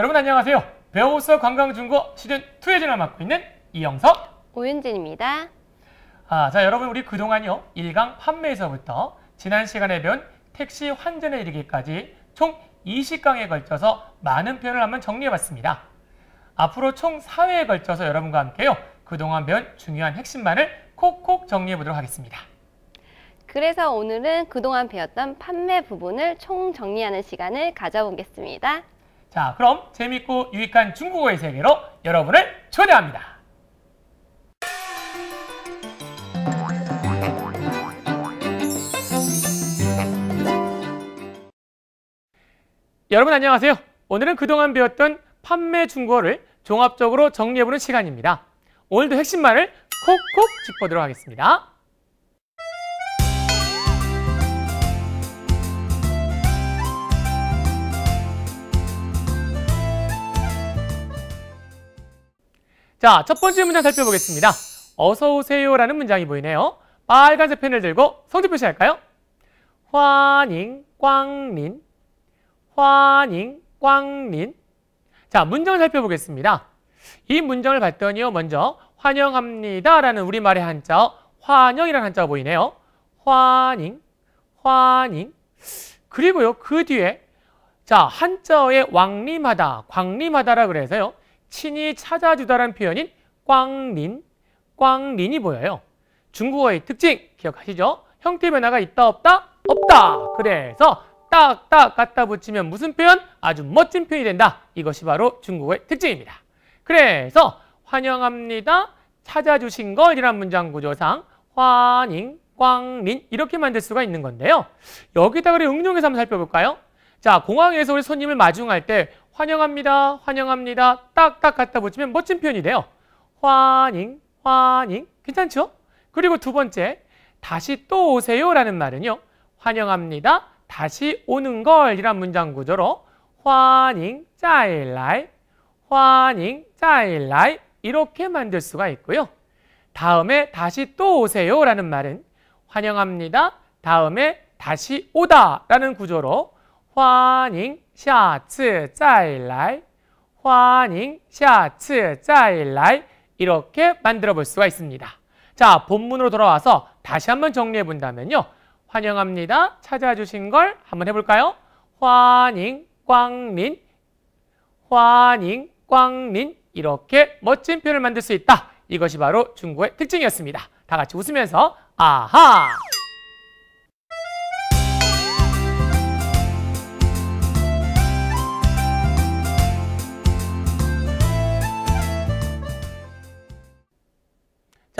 여러분 안녕하세요. 배우서 관광중고 시즌2의 진을 맡고 있는 이영석 오윤진입니다. 아, 자 여러분 우리 그동안요. 1강 판매에서부터 지난 시간에 배운 택시 환전에 이르기까지 총 20강에 걸쳐서 많은 표현을 한번 정리해봤습니다. 앞으로 총 4회에 걸쳐서 여러분과 함께요. 그동안 배운 중요한 핵심만을 콕콕 정리해보도록 하겠습니다. 그래서 오늘은 그동안 배웠던 판매 부분을 총 정리하는 시간을 가져보겠습니다. 자, 그럼 재밌고 유익한 중국어의 세계로 여러분을 초대합니다. 여러분 안녕하세요. 오늘은 그동안 배웠던 판매 중고를 종합적으로 정리해보는 시간입니다. 오늘도 핵심말을 콕콕 짚어보도록 하겠습니다. 자, 첫 번째 문장 살펴보겠습니다. 어서 오세요라는 문장이 보이네요. 빨간색 펜을 들고 성지 표시할까요? 환잉, 꽝린, 환잉, 꽝린. 자, 문장을 살펴보겠습니다. 이 문장을 봤더니요, 먼저 환영합니다라는 우리말의 한자어, 환영이라는 한자가 보이네요. 환잉, 환잉. 그리고요, 그 뒤에 자, 한자어의 왕림하다, 광림하다라 그래서요. 친히 찾아주다라는 표현인 꽝린, 꽝린이 보여요. 중국어의 특징 기억하시죠? 형태 변화가 있다 없다? 없다. 그래서 딱딱 갖다 붙이면 무슨 표현? 아주 멋진 표현이 된다. 이것이 바로 중국어의 특징입니다. 그래서 환영합니다. 찾아주신 것이란 문장 구조상 환인 꽝린 이렇게 만들 수가 있는 건데요. 여기다가 응용해서 한번 살펴볼까요? 자, 공항에서 우리 손님을 마중할 때 환영합니다, 환영합니다, 딱딱 갖다 붙이면 멋진 표현이 돼요. 환영, 환영, 괜찮죠? 그리고 두 번째, 다시 또 오세요라는 말은요. 환영합니다, 다시 오는 걸 이란 문장 구조로 환영, 짜일라이, 환영, 짜일라이 이렇게 만들 수가 있고요. 다음에 다시 또 오세요라는 말은 환영합니다, 다음에 다시 오다라는 구조로 환영, 下次再来,欢迎下次再来 이렇게 만들어 볼 수가 있습니다. 자, 본문으로 돌아와서 다시 한번 정리해 본다면요. 환영합니다. 찾아주신 걸 한번 해볼까요? 환영, 꽝민, 환영, 꽝민 이렇게 멋진 표현을 만들 수 있다. 이것이 바로 중국의 특징이었습니다. 다 같이 웃으면서 아하!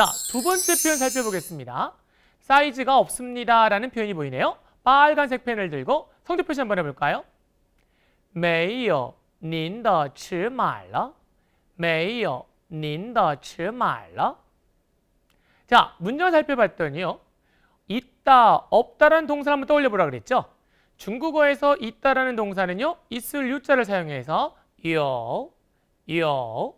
자, 두 번째 표현 살펴보겠습니다. 사이즈가 없습니다 라는 표현이 보이네요. 빨간색 펜을 들고 성적 표시 한번 해볼까요? 没有您的尺码了没有您的尺码了 자, 문장 살펴봤더니요. 있다, 없다라는 동사 를 한번 떠올려보라 그랬죠? 중국어에서 있다라는 동사는요. 있을 유자를 사용해서 요, 요.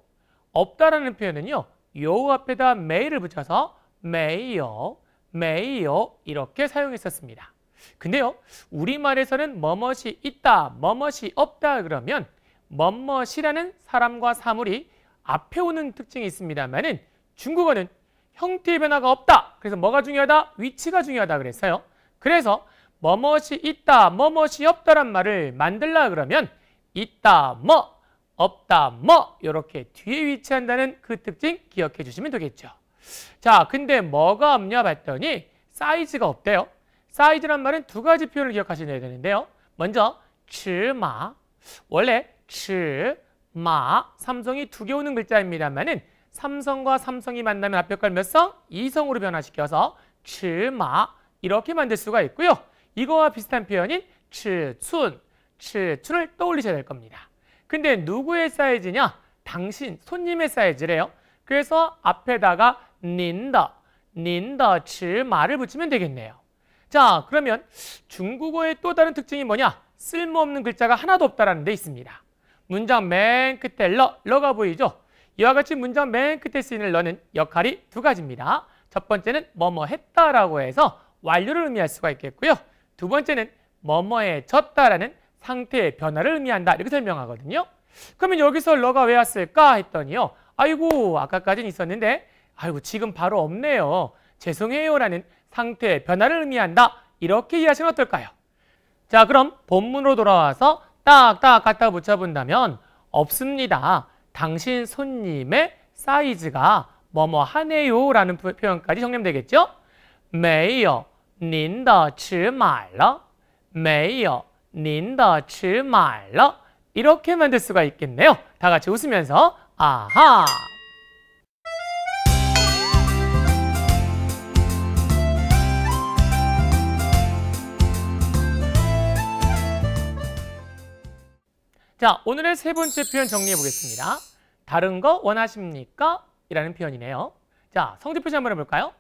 없다라는 표현은요. 요 앞에다 m 일을 붙여서 may요, m a 요 이렇게 사용했었습니다. 근데요, 우리말에서는 뭐뭇이 있다, 뭐뭇이 없다 그러면 뭐뭇이라는 사람과 사물이 앞에 오는 특징이 있습니다만 은 중국어는 형태의 변화가 없다. 그래서 뭐가 중요하다? 위치가 중요하다 그랬어요. 그래서 뭐뭇이 있다, 뭐뭇이 없다란 말을 만들라 그러면 있다, 뭐 없다, 뭐 이렇게 뒤에 위치한다는 그 특징 기억해 주시면 되겠죠. 자, 근데 뭐가 없냐 봤더니 사이즈가 없대요. 사이즈란 말은 두 가지 표현을 기억하셔야 되는데요. 먼저 츠마 원래 츠마 삼성이 두 개 오는 글자입니다만은 삼성과 삼성이 만나면 앞에 걸 몇 성? 이성으로 변화시켜서 츠마 이렇게 만들 수가 있고요. 이거와 비슷한 표현인 츠춘, 츠춘을 떠올리셔야 될 겁니다. 근데 누구의 사이즈냐? 당신, 손님의 사이즈래요. 그래서 앞에다가 닌더, 닌더 칠 말을 붙이면 되겠네요. 자, 그러면 중국어의 또 다른 특징이 뭐냐? 쓸모없는 글자가 하나도 없다라는 데 있습니다. 문장 맨 끝에 러, 러가 보이죠? 이와 같이 문장 맨 끝에 쓰이는 러는 역할이 두 가지입니다. 첫 번째는 뭐뭐 했다라고 해서 완료를 의미할 수가 있겠고요. 두 번째는 뭐뭐에 졌다라는 상태의 변화를 의미한다 이렇게 설명하거든요. 그러면 여기서 러가 왜 왔을까 했더니요. 아이고 아까까진 있었는데 아이고 지금 바로 없네요. 죄송해요라는 상태의 변화를 의미한다 이렇게 이해하시면 어떨까요? 자 그럼 본문으로 돌아와서 딱딱 갖다 붙여본다면 없습니다. 당신 손님의 사이즈가 뭐뭐 하네요 라는 표현까지 정리되겠죠? 메이어 닌더 的말러 메이어 您的吃 말러 이렇게 만들 수가 있겠네요. 다 같이 웃으면서 아하. 자, 오늘의 세 번째 표현 정리해 보겠습니다. 다른 거 원하십니까? 이라는 표현이네요. 자, 성대 표시 한번 해볼까요?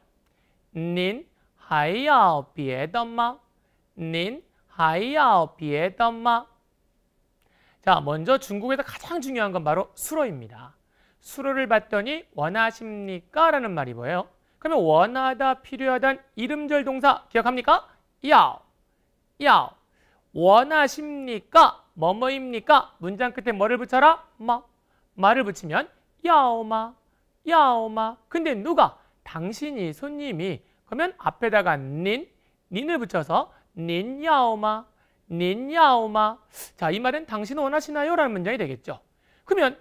닌 하이야오 비에더마 닌 하이야오 비에덤마 자, 먼저 중국에서 가장 중요한 건 바로 수로입니다. 수로를 봤더니 원하십니까? 라는 말이 뭐예요? 그러면 원하다, 필요하단 이름절 동사 기억합니까? 야오, 야오. 원하십니까? 뭐뭐입니까? 문장 끝에 뭐를 붙여라? 마. 뭐. 말을 붙이면 야오마, 야오마. 근데 누가? 당신이, 손님이. 그러면 앞에다가 닌, 닌을 붙여서 닌야오마, 닌야오마. 자, 이 말은 당신은 원하시나요? 라는 문장이 되겠죠. 그러면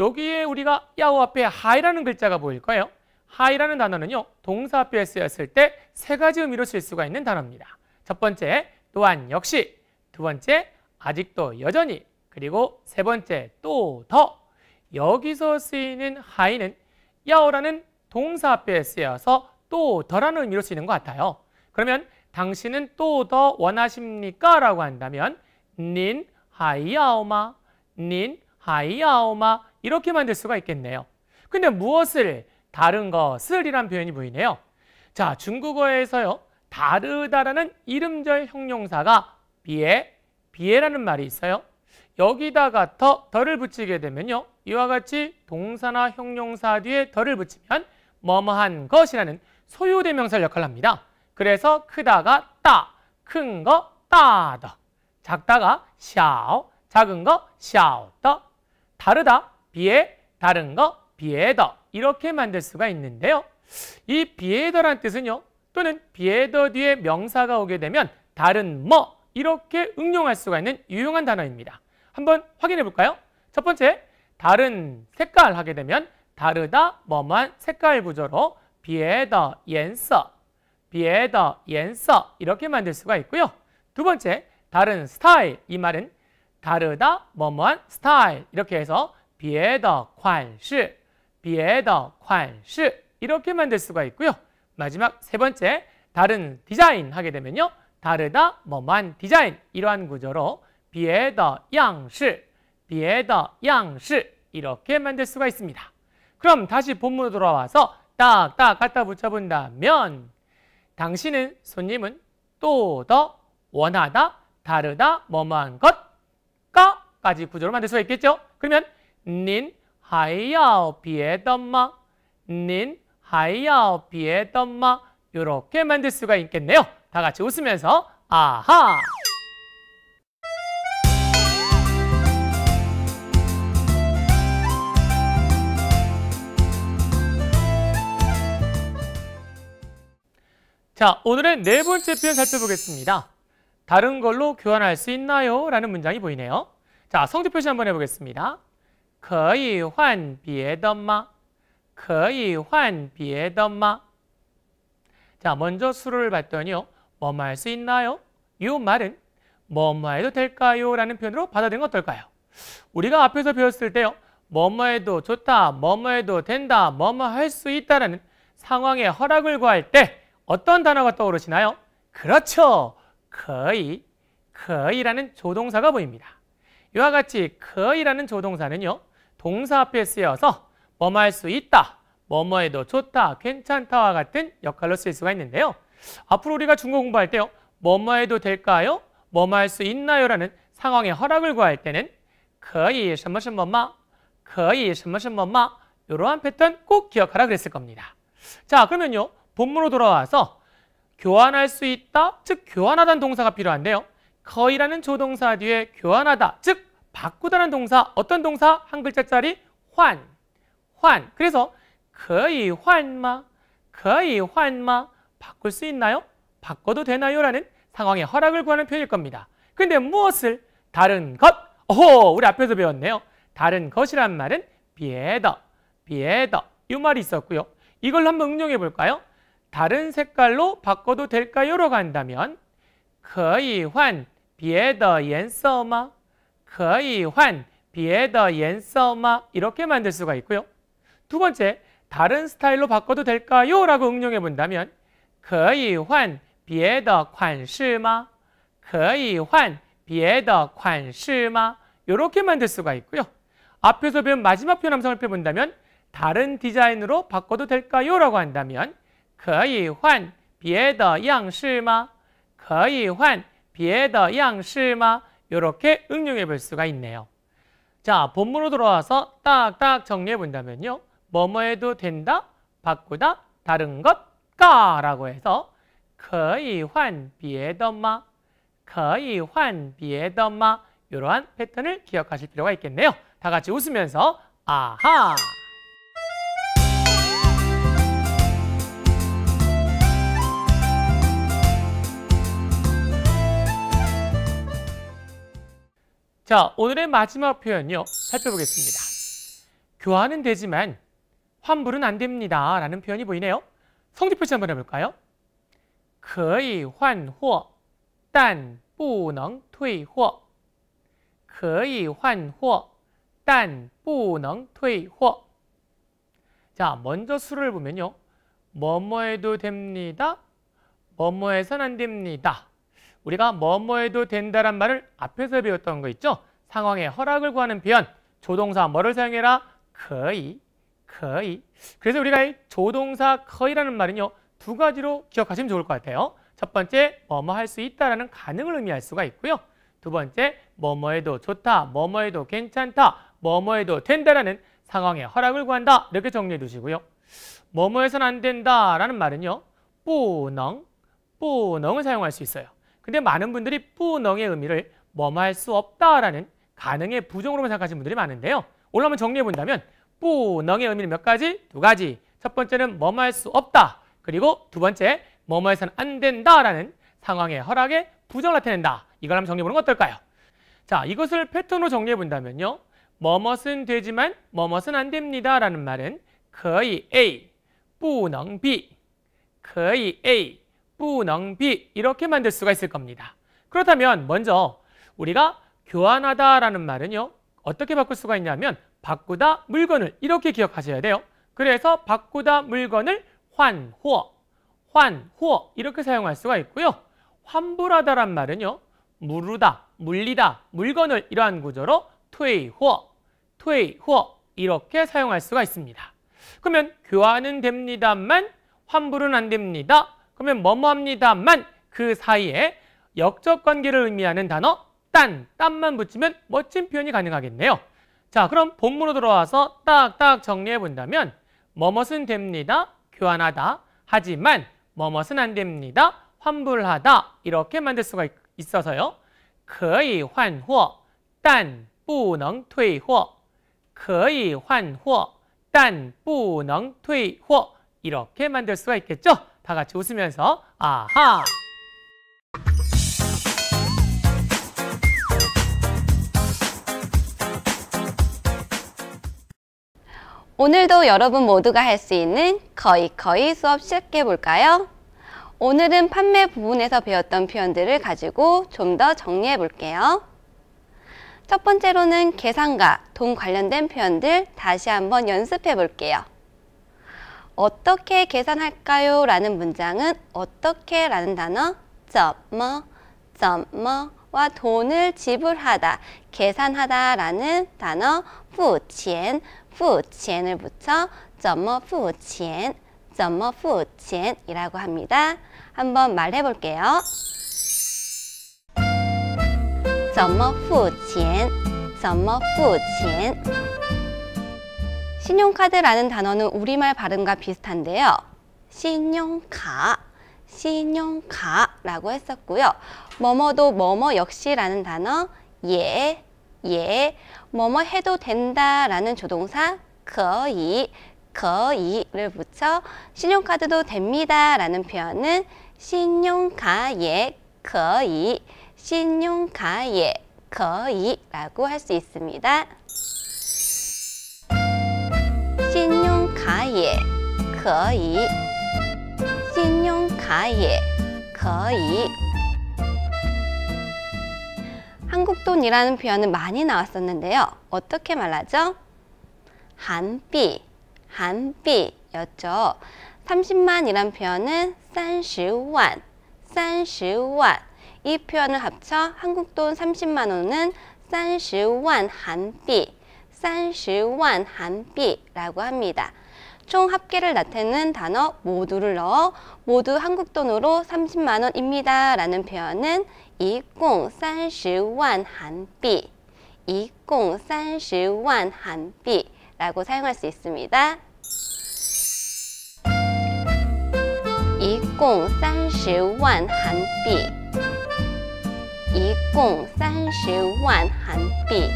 여기에 우리가 야오 앞에 하이라는 글자가 보일 거예요. 하이라는 단어는요. 동사 앞에 쓰였을 때 세 가지 의미로 쓸 수가 있는 단어입니다. 첫 번째, 또한 역시. 두 번째, 아직도 여전히. 그리고 세 번째, 또 더. 여기서 쓰이는 하이는 야오라는 동사 앞에 쓰여서 또 더라는 의미로 쓰이는 것 같아요. 그러면 당신은 또 더 원하십니까? 라고 한다면 닌 하이아오마, 닌 하이아오마 이렇게 만들 수가 있겠네요. 근데 무엇을 다른 것을 이란 표현이 보이네요. 자, 중국어에서요. 다르다라는 이름절 형용사가 비에, 비에라는 말이 있어요. 여기다가 더, 덜을 붙이게 되면요. 이와 같이 동사나 형용사 뒤에 덜을 붙이면 뭐뭐한 것이라는 소유대명사 역할을 합니다. 그래서 크다가 따, 큰 거 따더, 작다가 샤오, 작은 거 샤오더, 다르다, 비에 다른 거 비에더 이렇게 만들 수가 있는데요. 이 비에더란 뜻은요. 또는 비에더 뒤에 명사가 오게 되면 다른 뭐 이렇게 응용할 수가 있는 유용한 단어입니다. 한번 확인해 볼까요? 첫 번째, 다른 색깔 하게 되면 다르다, 뭐만 색깔 구조로 비에더, 연서 别더 연서 이렇게 만들 수가 있고요. 두 번째, 다른 스타일 이 말은 다르다, 뭐뭐한 스타일 이렇게 해서 别的款式别더款式 이렇게 만들 수가 있고요. 마지막 세 번째, 다른 디자인 하게 되면요. 다르다, 뭐뭐한 디자인 이러한 구조로 别的样式别더样式 이렇게 만들 수가 있습니다. 그럼 다시 본문으로 돌아와서 딱딱 갖다 붙여본다면 당신은 손님은 또 더 원하다 다르다 뭐뭐한 것까 까지 구조를 만들 수가 있겠죠. 그러면 닌하이야 비에덤마 닌하이야 비에덤마 이렇게 만들 수가 있겠네요. 다 같이 웃으면서 아하 자, 오늘은 네 번째 표현 살펴보겠습니다. 다른 걸로 교환할 수 있나요? 라는 문장이 보이네요. 자, 성조 표시 한번 해보겠습니다. 可以换别的吗?可以换别的吗? 자, 먼저 수로를 봤더니요. 뭐뭐 할 수 있나요? 이 말은 뭐뭐 해도 될까요? 라는 표현으로 받아들인 건 어떨까요? 우리가 앞에서 배웠을 때요. 뭐뭐 해도 좋다, 뭐뭐 해도 된다, 뭐뭐 할 수 있다라는 상황의 허락을 구할 때 어떤 단어가 떠오르시나요? 그렇죠. 거의, 거의라는 조동사가 보입니다. 이와 같이 거의라는 조동사는요. 동사 앞에 쓰여서 뭐뭐 할 수 있다, 뭐뭐해도 좋다, 괜찮다와 같은 역할로 쓸 수가 있는데요. 앞으로 우리가 중국 어 공부할 때요. 뭐뭐 해도 될까요? 뭐뭐 할 수 있나요? 라는 상황의 허락을 구할 때는 거의 什么什么마, 거의 什么什么마 이러한 패턴 꼭 기억하라 그랬을 겁니다. 자, 그러면요. 본문으로 돌아와서 교환할 수 있다, 즉 교환하다는 동사가 필요한데요. 거이라는 조동사 뒤에 교환하다, 즉 바꾸다는 동사, 어떤 동사? 한 글자짜리 환, 환. 그래서 거의 환마, 거의 환마, 바꿀 수 있나요? 바꿔도 되나요? 라는 상황에 허락을 구하는 표현일 겁니다. 근데 무엇을? 다른 것. 오 우리 앞에서 배웠네요. 다른 것이란 말은 비에더, 비에더. 이 말이 있었고요. 이걸 한번 응용해 볼까요? 다른 색깔로 바꿔도 될까요?로 간다면 可以换别的颜色吗?可以换别的颜色吗? 이렇게 만들 수가 있고요. 두 번째, 다른 스타일로 바꿔도 될까요? 라고 응용해 본다면 可以换别的款式吗?可以换别的款式吗? 이렇게 만들 수가 있고요. 앞에서 배운 마지막 표현 함성을 펴본다면 다른 디자인으로 바꿔도 될까요? 라고 한다면 可以换别的样式吗？ 거의 환 비에더 양실마 이렇게 응용해 볼 수가 있네요. 자, 본문으로 돌아와서 딱딱 정리해 본다면요. 뭐뭐 해도 된다, 바꾸다, 다른 것, 까라고 해서 거의 환 비에더마, 거의 환비에 이러한 패턴을 기억하실 필요가 있겠네요. 다 같이 웃으면서 아하! 자, 오늘의 마지막 표현요. 살펴보겠습니다. 교환은 되지만 환불은 안 됩니다. 라는 표현이 보이네요. 성지표시 한번 해볼까요? 可以换货,但不能退货.可以换货,但不能退货. 자, 먼저 수를 보면요. 뭐뭐 해도 됩니다. 뭐뭐 해선 안 됩니다. 우리가 뭐뭐 해도 된다란 말을 앞에서 배웠던 거 있죠? 상황의 허락을 구하는 표현, 조동사 뭐를 사용해라? 거의, 거의. 그래서 우리가 조동사 거의라는 말은요. 두 가지로 기억하시면 좋을 것 같아요. 첫 번째, 뭐뭐 할 수 있다라는 가능을 의미할 수가 있고요. 두 번째, 뭐뭐 해도 좋다, 뭐뭐 해도 괜찮다, 뭐뭐 해도 된다라는 상황의 허락을 구한다 이렇게 정리해 두시고요. 뭐뭐 해선 안 된다라는 말은요. 뿌능, 뿌능을 사용할 수 있어요. 근데 많은 분들이 뿌능의 의미를 뭐할수 없다라는 가능의 부정으로만 생각하시는 분들이 많은데요. 오늘 한번 정리해 본다면 뿌능의 의미는 몇 가지? 두 가지. 첫 번째는 뭐할수 없다. 그리고 두 번째 뭐뭐 해서는 안 된다라는 상황의 허락에 부정을 나타낸다. 이걸 한번 정리해보는 건 어떨까요? 자, 이것을 패턴으로 정리해본다면요. 뭐뭇은 되지만 뭐뭇은 안 됩니다라는 말은 거의 A, 뿌能 B, 거의 A, 부낭비 이렇게 만들 수가 있을 겁니다. 그렇다면 먼저 우리가 교환하다라는 말은요. 어떻게 바꿀 수가 있냐면 바꾸다 물건을 이렇게 기억하셔야 돼요. 그래서 바꾸다 물건을 환호, 환호 이렇게 사용할 수가 있고요. 환불하다란 말은요. 무르다, 물리다, 물건을 이러한 구조로 퇴호, 퇴호 이렇게 사용할 수가 있습니다. 그러면 교환은 됩니다만 환불은 안 됩니다. 그러면 뭐뭐합니다만 그 사이에 역적 관계를 의미하는 단어 딴, 딴만 붙이면 멋진 표현이 가능하겠네요. 자, 그럼 본문으로 들어와서 딱딱 정리해 본다면 뭐뭐은 됩니다, 교환하다, 하지만 뭐뭐은안 됩니다, 환불하다 이렇게 만들 수가 있어서요. 可以换货,但不能退货.可以换货,但不能退货 이렇게 만들 수가 있겠죠? 다 같이 웃으면서 아하! 오늘도 여러분 모두가 할 수 있는 거의 거의 수업 시작해 볼까요? 오늘은 판매 부분에서 배웠던 표현들을 가지고 좀 더 정리해 볼게요. 첫 번째로는 계산과 돈 관련된 표현들 다시 한번 연습해 볼게요. 어떻게 계산할까요? 라는 문장은 어떻게 라는 단어 점머 점머와 돈을 지불하다 계산하다 라는 단어 부钱 부钱을 붙여 점머 부钱 점머 부钱이라고 합니다. 한번 말해 볼게요. 점머 부钱 怎么付钱？ 신용카드라는 단어는 우리말 발음과 비슷한데요. 신용카, 신용카라고 했었고요. 뭐뭐도 뭐뭐 역시라는 단어 예, 예, 뭐뭐 해도 된다라는 조동사 거의, 거의를 붙여 신용카드도 됩니다라는 표현은 신용카예 거의, 신용카예 거의라고 할 수 있습니다. 卡也可以，信用卡也可以。 한국 돈이라는 표현은 많이 나왔었는데요. 어떻게 말하죠? 한비, 한비였죠. 30만이란 표현은 30만, 30만. 이 표현을 합쳐 한국 돈 30만 원은 30만 한비, 30만 한비라고 합니다. 총 합계를 나타내는 단어 모두를 넣어 모두 한국 돈으로 30만 원입니다. 라는 표현은 이공 30만 한비 이공 30만 한비 라고 사용할 수 있습니다. 이공 30만 한비 一共30만 한비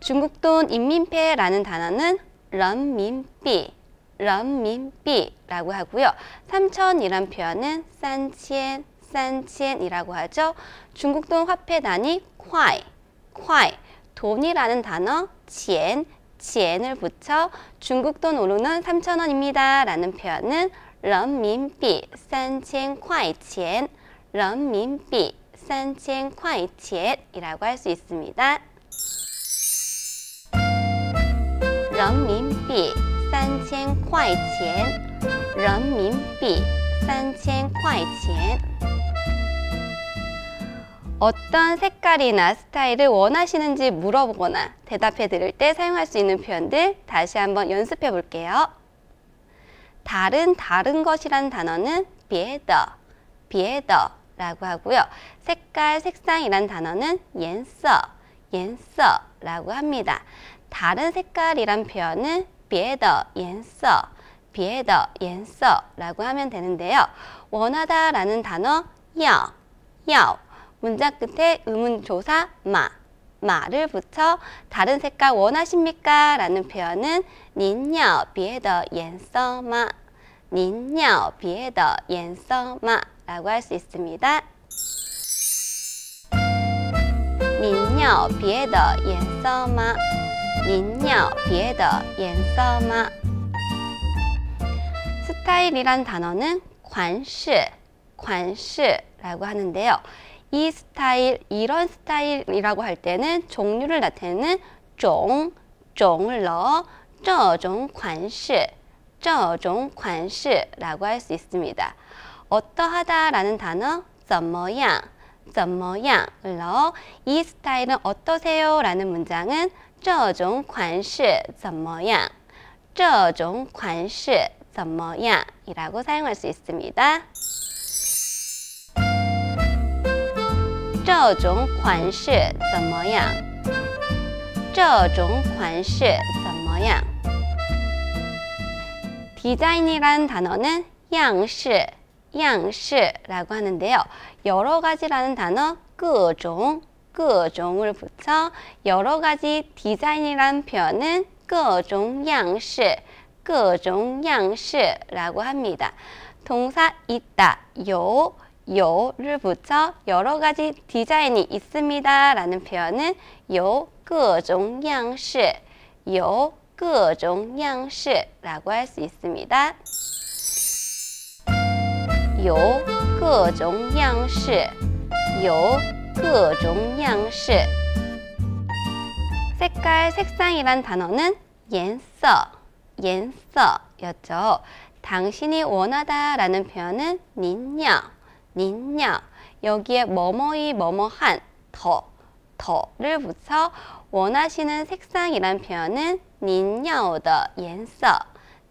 중국 돈 인민폐라는 단어는 런민비 런민비라고 하고요. 삼천이란 표현은 산치엔 산치엔이라고 하죠. 중국 돈 화폐 단위 콰이 콰이 돈이라는 단어 치엔 지엔을 붙여 중국 돈으로는 3천원입니다 라는 표현은 런민비 3 0 콰이 块엔 런민비 3 0 콰이 块엔이라고할 수 있습니다. 人民币三千块钱，人民币三千块钱。 어떤 색깔이나 스타일을 원하시는지 물어보거나 대답해 드릴 때 사용할 수 있는 표현들 다시 한번 연습해 볼게요. 다른 다른 것이란 단어는 비에더, 비라고 하고요. 색깔, 색상이란 단어는 옌서, 옌서라고 합니다. 다른 색깔이란 표현은 别的颜色, 别的颜色라고 하면 되는데요. 원하다라는 단어 要,要문자 끝에 의문 조사 마, 마를 붙여 다른 색깔 원하십니까? 라는 표현은 您要别的颜色吗?您要别的颜色吗? 라고 할 수 있습니다. 您要别的颜色吗?您有别的颜色吗？ 스타일이란 단어는 관시, 관시라고 하는데요. 이 스타일, 이런 스타일이라고 할 때는 종류를 나타내는 종, 종을 넣어 저종 관시, 저종 관시라고 할 수 있습니다. 어떠하다라는 단어, 怎么样怎 모양으로 어, 이 스타일은 어떠세요? 라는 문장은 这种款式怎么样?这种款式怎么样? 이라고 사용할 수 있습니다. 这种款式怎么样?这种款式怎么样? 디자인이란 단어는 양시, 양시라고 하는데요. 여러 가지라는 단어 各종各종을 붙여 여러 가지 디자인이란 표현은 各종样式各종样式라고 합니다. 동사 있다, 요, 요를 붙여 여러 가지 디자인이 있습니다 라는 표현은 요, 各종样式요 各种样式라고 할 수 있습니다. 有各种样式，有各种样式。 색깔, 색상이란 단어는 연서, 연서였죠. 당신이 원하다 라는 표현은 닌냐, 닌냐. 여기에 뭐뭐이 뭐뭐한, 더, 더를 붙여 원하시는 색상이란 표현은 닌냐오더 연서,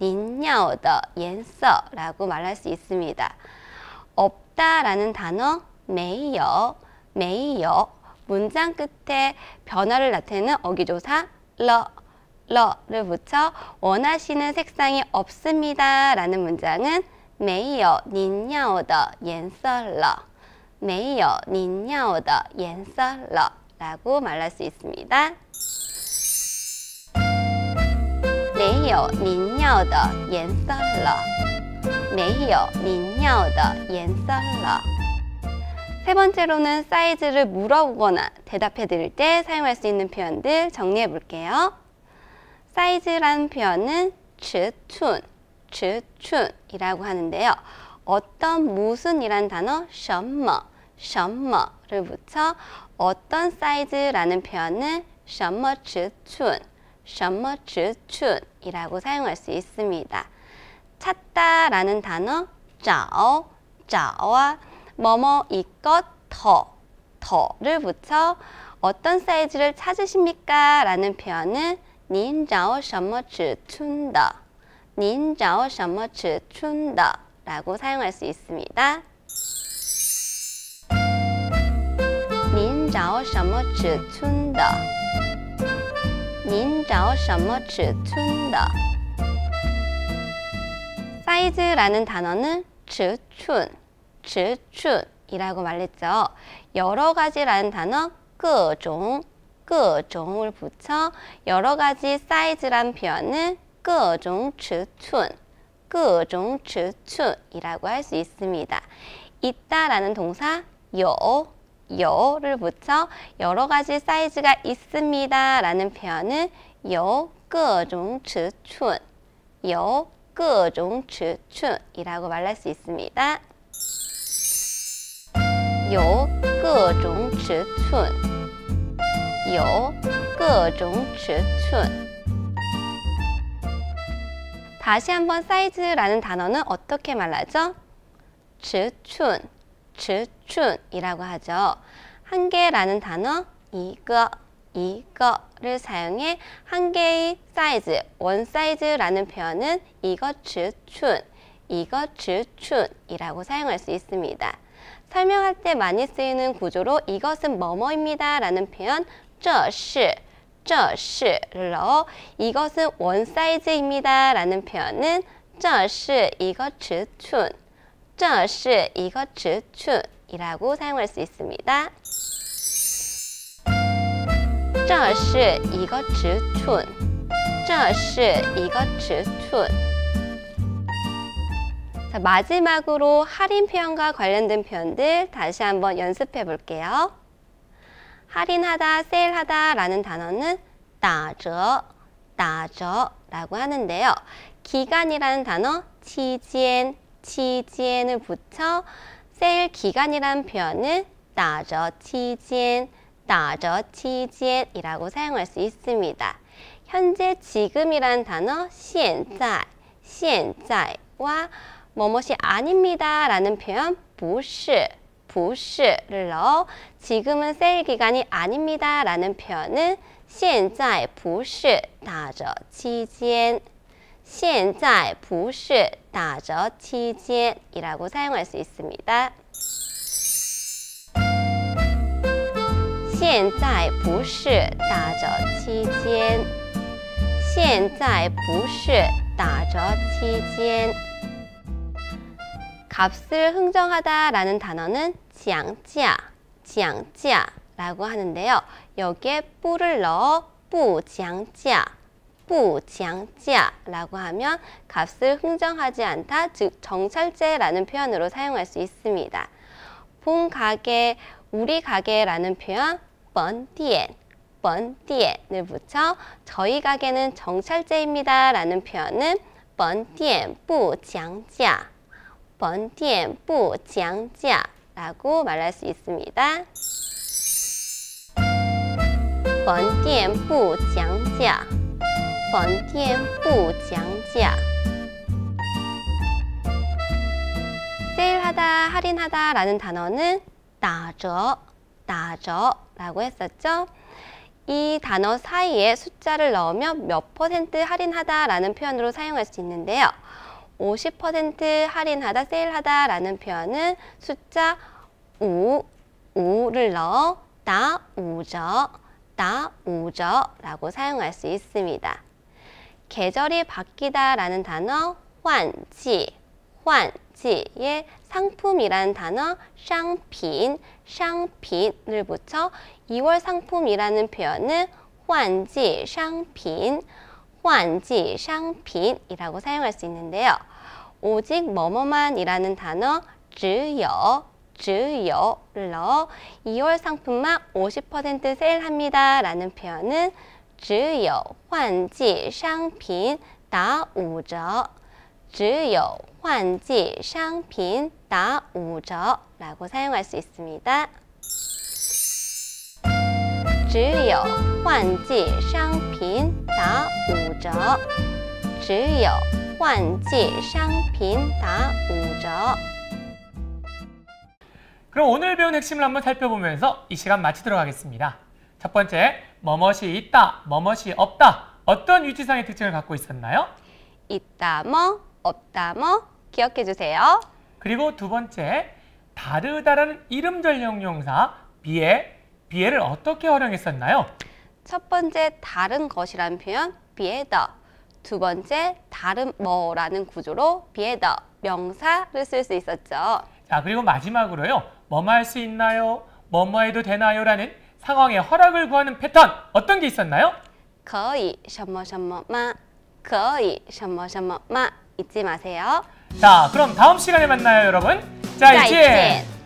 닌냐오더 연서라고 말할 수 있습니다. 하다라는 단어 매여, 매여 문장 끝에 변화를 나타내는 어기조사 러, 러를 붙여 원하시는 색상이 없습니다 라는 문장은 매여 닌야오더 옌설러 매여 닌야오더 옌설러 라고 말할 수 있습니다. 没닌您要더颜色러 没有您要的颜色了。세 번째로는 사이즈를 물어보거나 대답해 드릴 때 사용할 수 있는 표현들 정리해 볼게요. 사이즈란 표현은 츠춘, 츠춘이라고 하는데요. 어떤 무슨이란 단어 什么, 什么를 붙여 어떤 사이즈라는 표현은 什么尺寸,什么尺寸이라고 사용할 수 있습니다. 찾다라는 단어 쩌어 找와 뭐뭐 이것 더, 더를 붙여 어떤 사이즈를 찾으십니까? 라는 표현은 닌您找什么尺寸的자오什么尺寸的 라고 사용할 수 있습니다. 닌您找什么尺寸的您找什么尺寸的 사이즈라는 단어는 즈춘, 즈춘이라고 말했죠. 여러 가지라는 단어 끄종, 끄종을 붙여 여러 가지 사이즈란 표현은 끄종 즈춘, 끄종 즈춘이라고 할 수 있습니다. 있다라는 동사 요, 요를 붙여 여러 가지 사이즈가 있습니다라는 표현은 요, 끄종 즈춘, 요, 各种 추춘이라고 말할 수 있습니다. 요各종 추춘 요各종 추춘 다시 한번 사이즈라는 단어는 어떻게 말하죠? 추춘, 추춘이라고 하죠. 한 개라는 단어 이거 이거를 사용해 한 개의 사이즈, 원 사이즈라는 표현은 이것추춘, 이것추춘이라고 사용할 수 있습니다. 설명할 때 많이 쓰이는 구조로 이것은 뭐뭐입니다 라는 표현 저是저是를 넣어 이것은 원 사이즈입니다 라는 표현은 저是이것尺춘저是이것尺춘이라고 사용할 수 있습니다. 这是一个尺寸，这是一个尺寸。 자, 마지막으로 할인 표현과 관련된 표현들 다시 한번 연습해 볼게요. 할인하다, 세일하다 라는 단어는 따저따저 라고 하는데요. 기간이라는 단어 치지엔, 치지엔을 붙여 세일 기간이라는 표현은 따저 치지엔, 打저 지지이라고 사용할 수 있습니다. 현재 지금이라 단어 现在, 现在와 뭐뭇이 아닙니다 라는 표현 不是,不是를 넣어 지금은 세일 기간이 아닙니다 라는 표현은 现在不是打折期间现在不是打折期间이라고 사용할 수 있습니다. 现在不是打折期间，现在不是打折期间。 값을 흥정하다라는 단어는 지양지야, 라고 하는데요. 여기에 뿌를 넣어 뿌지양지야, 뿌라고 하면 값을 흥정하지 않다, 즉 정찰제라는 표현으로 사용할 수 있습니다. 본 가게, 우리 가게라는 표현 번디엔번디엔을 붙여 저희 가게는 정찰제입니다 라는 표현은 번디엔부 장자, 번디엔부 장자 라고 말할 수 있습니다. 번디엔부 장자, 번디엔부 장자 세일하다, 할인하다 라는 단어는 다저, 다저 라고 했었죠. 이 단어 사이에 숫자를 넣으면 몇 퍼센트 할인하다 라는 표현으로 사용할 수 있는데요. 50% 할인하다, 세일하다 라는 표현은 숫자 5, 5를 넣어 다5죠다5죠 라고 사용할 수 있습니다. 계절이 바뀌다 라는 단어 환지, 환 가치의 상품이란 단어 쌍핀, 쌍핀을 붙여 2월 상품이라는 표현은 환지 쌍핀, 환지 쌍핀이라고 사용할 수 있는데요. 오직 뭐뭐만이라는 단어 즈여, 즈여를 넣어 2월 상품만 50% 세일합니다 라는 표현은 즈여 환지 쌍핀 다五折 只有환지 상핀 다 우저 라고 사용할 수 있습니다. 只有换季商品打五折只有换季商品打五折 그럼 오늘 배운 핵심을 한번 살펴보면서 이 시간 마치도록 하겠습니다. 첫 번째, 뭐뭇이 있다, 뭐뭇이 없다, 어떤 위치상의 특징을 갖고 있었나요? 있다, 뭐, 없다뭐 기억해 주세요. 그리고 두 번째, 다르다라는 이름전용용사 비에 비에를 어떻게 활용했었나요? 첫 번째 다른 것이라는 표현 비에더 두 번째 다른 뭐라는 구조로 비에더 명사를 쓸 수 있었죠. 자 그리고 마지막으로요. 뭐뭐 할 수 있나요? 뭐 뭐 해도 되나요? 라는 상황에 허락을 구하는 패턴 어떤 게 있었나요? 거의 什么什么마 거의 什么什么마 잊지 마세요. 자, 그럼 다음 시간에 만나요, 여러분. 자, 자 이제.